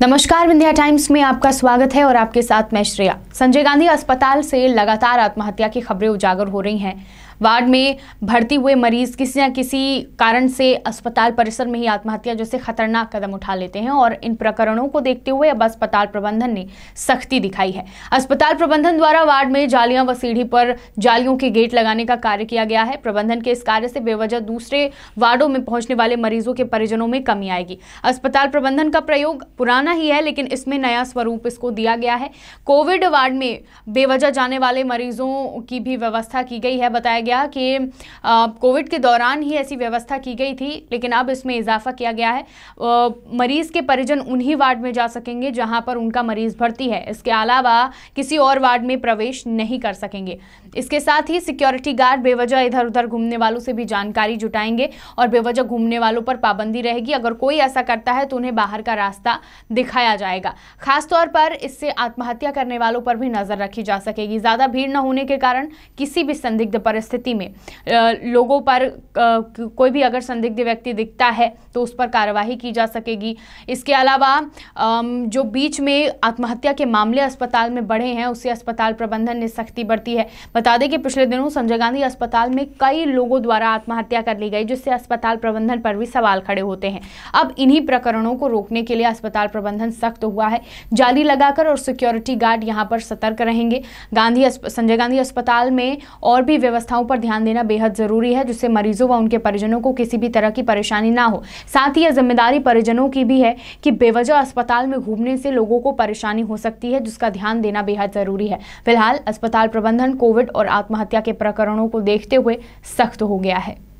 नमस्कार विंध्या टाइम्स में आपका स्वागत है और आपके साथ मैं श्रेया संजय गांधी अस्पताल से लगातार आत्महत्या की खबरें उजागर हो रही हैं वार्ड में भर्ती हुए मरीज किसी न किसी कारण से अस्पताल परिसर में ही आत्महत्या जैसे खतरनाक कदम उठा लेते हैं और इन प्रकरणों को देखते हुए अब अस्पताल प्रबंधन ने सख्ती दिखाई है अस्पताल प्रबंधन द्वारा वार्ड में जालियां व सीढ़ी पर जालियों के गेट लगाने का कार्य किया गया है प्रबंधन के इस कार्य से बेवजह दूसरे वार्डों में पहुंचने वाले मरीजों के परिजनों में कमी आएगी अस्पताल प्रबंधन का प्रयोग पुराना ही है लेकिन इसमें नया स्वरूप इसको दिया गया है कोविड वार्ड में बेवजह जाने वाले मरीजों की भी व्यवस्था की गई है बताया गया कि कोविड के दौरान ही ऐसी व्यवस्था की गई थी लेकिन अब इसमें इजाफा किया गया है मरीज़ के परिजन उन्हीं वार्ड में जा सकेंगे जहां पर उनका मरीज़ भर्ती है इसके अलावा किसी और वार्ड में प्रवेश नहीं कर सकेंगे इसके साथ ही सिक्योरिटी गार्ड बेवजह इधर उधर घूमने वालों से भी जानकारी जुटाएंगे और बेवजह घूमने वालों पर पाबंदी रहेगी अगर कोई ऐसा करता है तो उन्हें बाहर का रास्ता दिखाया जाएगा खासतौर पर इससे आत्महत्या करने वालों पर भी नज़र रखी जा सकेगी ज़्यादा भीड़ न होने के कारण किसी भी संदिग्ध परिस्थिति स्थिति में लोगों पर कोई भी अगर संदिग्ध व्यक्ति दिखता है तो उस पर कार्यवाही की जा सकेगी इसके अलावा जो बीच में आत्महत्या के मामले अस्पताल में बढ़े हैं उससे अस्पताल प्रबंधन ने सख्ती बरती है बता दें कि पिछले दिनों संजय गांधी अस्पताल में कई लोगों द्वारा आत्महत्या कर ली गई जिससे अस्पताल प्रबंधन पर भी सवाल खड़े होते हैं अब इन्हीं प्रकरणों को रोकने के लिए अस्पताल प्रबंधन सख्त हुआ है जाली लगाकर और सिक्योरिटी गार्ड यहाँ पर सतर्क रहेंगे गांधी संजय गांधी अस्पताल में और भी व्यवस्थाओं पर ध्यान देना बेहद ज़रूरी है जिससे मरीजों व उनके परिजनों को किसी भी तरह की परेशानी ना हो साथ ही यह जिम्मेदारी परिजनों की भी है कि बेवजह अस्पताल में घूमने से लोगों को परेशानी हो सकती है जिसका ध्यान देना बेहद ज़रूरी है फिलहाल अस्पताल प्रबंधन कोविड और आत्महत्या के प्रकरणों को देखते हुए सख्त हो गया है